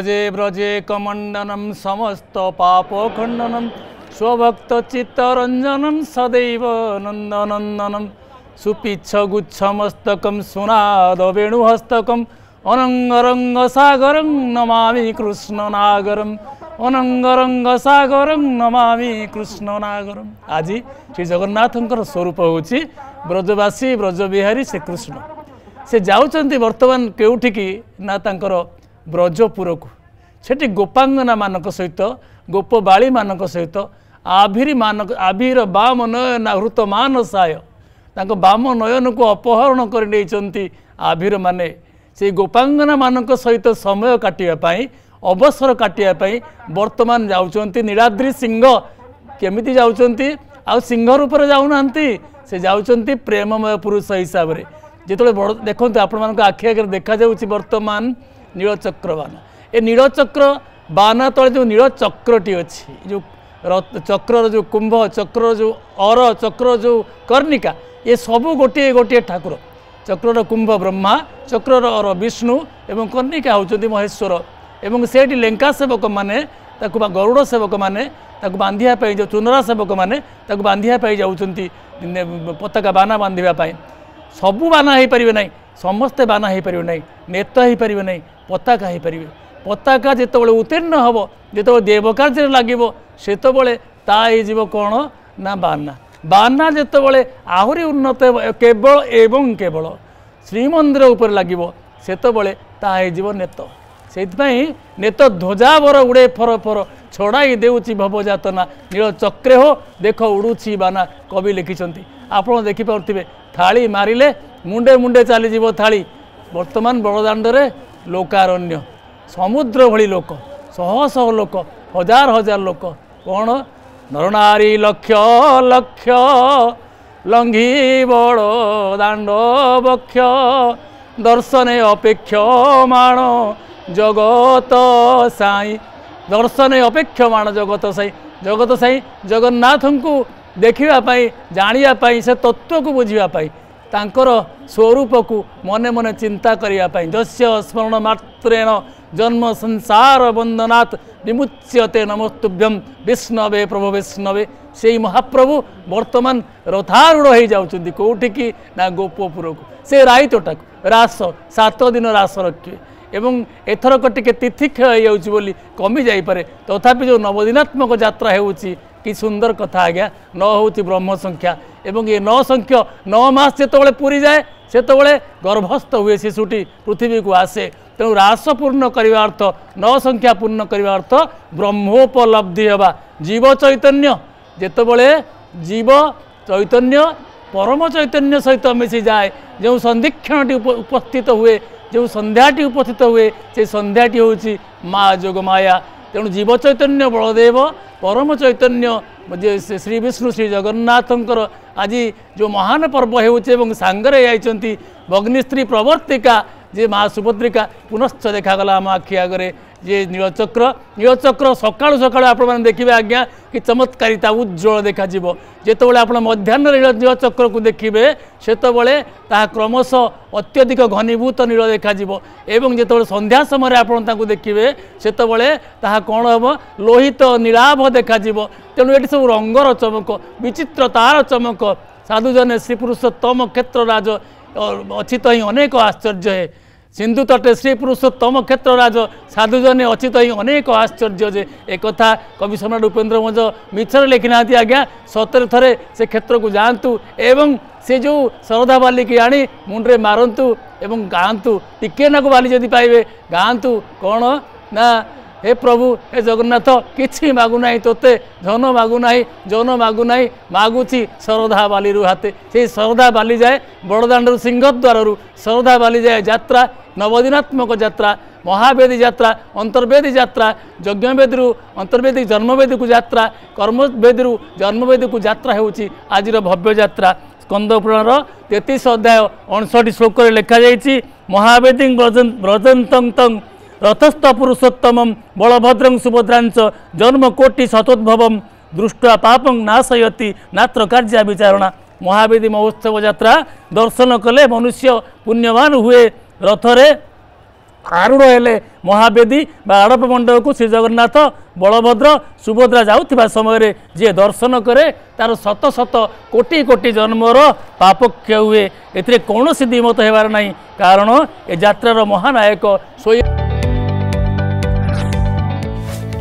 ब्रजे ब्रजे पापखंडनम स्वभक्त चित्तरंजनम सदैव नंद नन्दनन्दनं सुपिच्छगुच्छमस्तकं सुनादवेणुहस्तकम् अनङ्गरङ्गसागरं नमामि कृष्णनागरम् सागर नमामि कृष्णनागरम् ଆଜି ଶ୍ରୀ ଜଗନ୍ନାଥଙ୍କର ସ୍ୱରୂପ ହେଉଛି ବ୍ରଜବାସୀ ବ୍ରଜବିହାରୀ ଶ୍ରୀକୃଷ୍ଣ ସେ से जाऊँच बर्तमान के ना ବ୍ରଜପୁରକୁ ସେଠି ଗୋପାଙ୍ଗନାମାନଙ୍କ ସହିତ ଗୋପବାଳୀମାନଙ୍କ ସହିତ ଆଭୀରିମାନଙ୍କ ଆଭୀର ବାମ ନୟନ ହୃତମାନ ସାୟ ତାଙ୍କ ବାମ ନୟନକୁ ଅପହରଣ କରି ନେଇଛନ୍ତି ଆଭୀରମାନେ ସେଇ ଗୋପାଙ୍ଗନାମାନଙ୍କ ସହିତ ସମୟ କାଟିବା ପାଇଁ ଅବସର କାଟିବା ପାଇଁ ବର୍ତ୍ତମାନ ଯାଉଛନ୍ତି ନୀଳାଦ୍ରି ସିଂହ କେମିତି ଯାଉଛନ୍ତି ଆଉ ସିଂହ ରୂପରେ ଯାଉନାହାନ୍ତି ସେ ଯାଉଛନ୍ତି ପ୍ରେମମୟ ପୁରୁଷ ହିସାବରେ ଯେତେବେଳେ ଦେଖନ୍ତୁ ଆପଣମାନଙ୍କ ଆଖି ଆଗରେ ଦେଖାଯାଉଛି ବର୍ତ୍ତମାନ ନୀଳଚକ୍ର ବାନ ଏ ନୀଳଚକ୍ର ବାନା ତଳେ ଯେଉଁ ନୀଳ ଚକ୍ରଟି ଅଛି ଯେଉଁ ଚକ୍ରର ଯେଉଁ କୁମ୍ଭ ଚକ୍ରର ଯେଉଁ ଅର ଚକ୍ରର ଯେଉଁ କର୍ଣ୍ଣିକା ଏ ସବୁ ଗୋଟିଏ ଗୋଟିଏ ଠାକୁର ଚକ୍ରର କୁମ୍ଭ ବ୍ରହ୍ମା ଚକ୍ରର ଅର ବିଷ୍ଣୁ ଏବଂ କର୍ଣ୍ଣିକା ହେଉଛନ୍ତି ମହେଶ୍ୱର ଏବଂ ସେଇଠି ଲେଙ୍କା ସେବକମାନେ ତାକୁ ବା ଗରୁଡ଼ ସେବକମାନେ ତାକୁ ବାନ୍ଧିବା ପାଇଁ ଯେଉଁ ଚୁନରା ସେବକମାନେ ତାକୁ ବାନ୍ଧିବା ପାଇଁ ଯାଉଛନ୍ତି ପତାକା ବାନା ବାନ୍ଧିବା ପାଇଁ ସବୁ ବାନା ହୋଇପାରିବେ ନାହିଁ ସମସ୍ତେ ବାନା ହୋଇପାରିବେ ନାହିଁ ନେତା ହୋଇପାରିବେ ନାହିଁ ପତାକା ହୋଇପାରିବେ ପତାକା ଯେତେବେଳେ ଉତ୍ତୀର୍ଣ୍ଣ ହେବ ଯେତେବେଳେ ଦେବକାର୍ଯ୍ୟରେ ଲାଗିବ ସେତେବେଳେ ତା ହେଇଯିବ କ'ଣ ନା ବାନା ବାନା ଯେତେବେଳେ ଆହୁରି ଉନ୍ନତ ହେବ କେବଳ ଏବଂ କେବଳ ଶ୍ରୀମନ୍ଦିର ଉପରେ ଲାଗିବ ସେତେବେଳେ ତାହା ହେଇଯିବ ନେତ ସେଇଥିପାଇଁ ନେତ ଧ୍ୱଜାବର ଉଡ଼େ ଫର ଫର ଛଡ଼ାଇ ଦେଉଛି ଭବଯାତନା ନୀଳ ଚକ୍ରେ ହୋ ଦେଖ ଉଡ଼ୁଛି ବାନା କବି ଲେଖିଛନ୍ତି आप देखि मुंडे मरे मुन्डे मुडे चाहिँ थार्तमान बडदाण्डले लोकारण्य समुद्र भली लोक लोक हजार हजार लोक कर नारी लक्ष लक्ष लघी बड दान्ड बक्ष दर्शन अपेक्षमाण जगत साई दर्शन अपेक्षमाण जगत साई जगत साई जगन्नाथ ଦେଖିବା ପାଇଁ ଜାଣିବା ପାଇଁ ସେ ତତ୍ତ୍ୱକୁ ବୁଝିବା ପାଇଁ ତାଙ୍କର ସ୍ୱରୂପକୁ ମନେ ମନେ ଚିନ୍ତା କରିବା ପାଇଁ ଯସ୍ୟ ସ୍ମରଣ ମାତ୍ରେଣ ଜନ୍ମ ସଂସାର ବନ୍ଦନାଥ ନିମୁଚ୍ୟତେ ନମସ୍ତୁଭ୍ୟମ୍ ବିଷ୍ଣବେ ପ୍ରଭୁ ବିଷ୍ଣବେ ସେଇ ମହାପ୍ରଭୁ ବର୍ତ୍ତମାନ ରଥାରୂଢ଼ ହୋଇଯାଉଛନ୍ତି କେଉଁଠିକି ନା ଗୋପପୁରକୁ ସେ ରାଇତୋଟାକୁ ରାସ ସାତ ଦିନ ରାସ ରଖିବେ ଏବଂ ଏଥରକ ଟିକେ ତିଥି କ୍ଷୟ ହେଇଯାଉଛି ବୋଲି କମିଯାଇପାରେ ତଥାପି ଯେଉଁ ନବଦିନାତ୍ମକ ଯାତ୍ରା ହେଉଛି কি সুন্দর কথা আজ্ঞা ন হচ্ছে ব্রহ্ম সংখ্যা এবং এ ন সংখ্য ন মাস যেতবে পুরী যায় সেতবে গর্ভস্থ হুয়ে শিশুটি পৃথিবীকে আসে তেমন হ্রাস পূর্ণ করা অর্থ ন সংখ্যা পূর্ণ করা অর্থ ব্রহ্মোপলব্ধি হওয়া জীব চৈতন্য যেতবে জীব চৈতন্য পরম চৈতন্য সহিত মিশি যায় যে সন্ধিক্ষণটি উপস্থিত হুয়ে যে সন্ধ্যাটি উপস্থিত হুয়ে সেই সন্ধ্যাটি হচ্ছে মা যোগমায়া ତେଣୁ ଜୀବ ଚୈତନ୍ୟ ବଳଦେବ ପରମ ଚୈତନ୍ୟ ଶ୍ରୀ ବିଷ୍ଣୁ ଶ୍ରୀ ଜଗନ୍ନାଥଙ୍କର ଆଜି ଯେଉଁ ମହାନ ପର୍ବ ହେଉଛି ଏବଂ ସାଙ୍ଗରେ ଯାଇଛନ୍ତି ଭଗ୍ନିସ୍ତ୍ରୀ ପ୍ରବର୍ତ୍ତିକା ଯିଏ ମା ସୁଭଦ୍ରିକା ପୁନଶ୍ଚ ଦେଖାଗଲା ଆମ ଆଖି ଆଗରେ যে নীলচক্র নীলচক্র সকালু সকালু আপনার দেখবে আজ্ঞা কি চমৎকারিতা উজ্জ্বল দেখাযিব যেতবে আপনার মধ্যাহ্নরে নীলচক্রকে দেখবে সেতবে তাহা ক্রমশ অত্যধিক ঘনীভূত নীল দেখাযিব এবং যেতবে সন্ধ্যা সময় আপনার তাকে দেখবে সেতবে তাহা কণ হব লোহিত নীলাভ দেখাযিব তেমন এটি সব রঙর চমক বিচিত্র তার চমক সাধুজনে শ্রীপুরুষোত্তম ক্ষেত্ররাজ অছিত ହିଁ ଅନେକ ଆଶ୍ଚର୍ଯ୍ୟ ହେ सिन्धु तटे श्री पुरुषोत्तम क्षेत्र राज साधुजन अचित हिँड अनेके आश्चर्य एक एथा कमिसनर भूपेन्द्र मञ्ज मिथले लेखिना आज्ञा सतेर थोरै क्षेत्रको जाँतु एउ शरदालिक आन् मु ए गान्तु टिकेनाको बाद पाए गान्तु ना हे प्रभु हे जगन्नाथ କିଛି ମାଗୁନାହିଁ ତୋତେ ଧନ ମାଗୁନାହିଁ ଯୌନ ମାଗୁନାହିଁ ମାଗୁଛି ଶରଧା ବାଲିରୁ ହାତେ ସେଇ ଶରଧା ବାଲି ଯାଏ ବଡ଼ଦାଣ୍ଡରୁ ସିଂହଦ୍ୱାରରୁ ଶରଧା ବାଲି ଯାଏ ଯାତ୍ରା ନବଦିନାତ୍ମକ ଯାତ୍ରା ମହାବେଦୀ ଯାତ୍ରା ଅନ୍ତର୍ବେଦୀ ଯାତ୍ରା ଯଜ୍ଞବେଦୀରୁ ଅନ୍ତର୍ବେଦୀ ଜନ୍ମବେଦୀକୁ ଯାତ୍ରା କର୍ମବେଦୀରୁ ଜନ୍ମବେଦୀକୁ ଯାତ୍ରା ହେଉଛି ଆଜିର ଭବ୍ୟ ଯାତ୍ରା ସ୍କନ୍ଦପୁରାଣର ତେତିଶ ଅଧ୍ୟାୟ ଅଣଷଠି ଶ୍ଳୋକରେ ଲେଖାଯାଇଛି ମହାବେଦୀ ବ୍ରଜନ୍ତଂ ତଂ ରଥସ୍ଥ ପୁରୁଷୋତ୍ତମ ବଳଭଦ୍ରଂ ସୁଭଦ୍ରାଂଶ ଜନ୍ମ କୋଟି ସତୋଦ୍ଭବମ ଦୃଷ୍ଟା ପାପଂ ନାଶୟତି ନାତ୍ର କାର୍ଯ୍ୟା ବିଚାରଣା ମହାବେଦି ମହୋତ୍ସବ ଯାତ୍ରା ଦର୍ଶନ କଲେ ମନୁଷ୍ୟ ପୁଣ୍ୟବାନ ହୁଏ ରଥରେ ଆରୂଢ଼ ହେଲେ ମହାବେଦି ବା ଆଡ଼ପ ମଣ୍ଡପକୁ ଶ୍ରୀଜଗନ୍ନାଥ ବଳଭଦ୍ର ସୁଭଦ୍ରା ଯାଉଥିବା ସମୟରେ ଯିଏ ଦର୍ଶନ କରେ ତା'ର ଶତ ଶତ କୋଟି କୋଟି ଜନ୍ମର ପାପକ୍ଷ ହୁଏ ଏଥିରେ କୌଣସି ଦ୍ୱିମତ ହେବାର ନାହିଁ କାରଣ ଏ ଯାତ୍ରାର ମହାନାୟକ ସ୍ୱୟଂ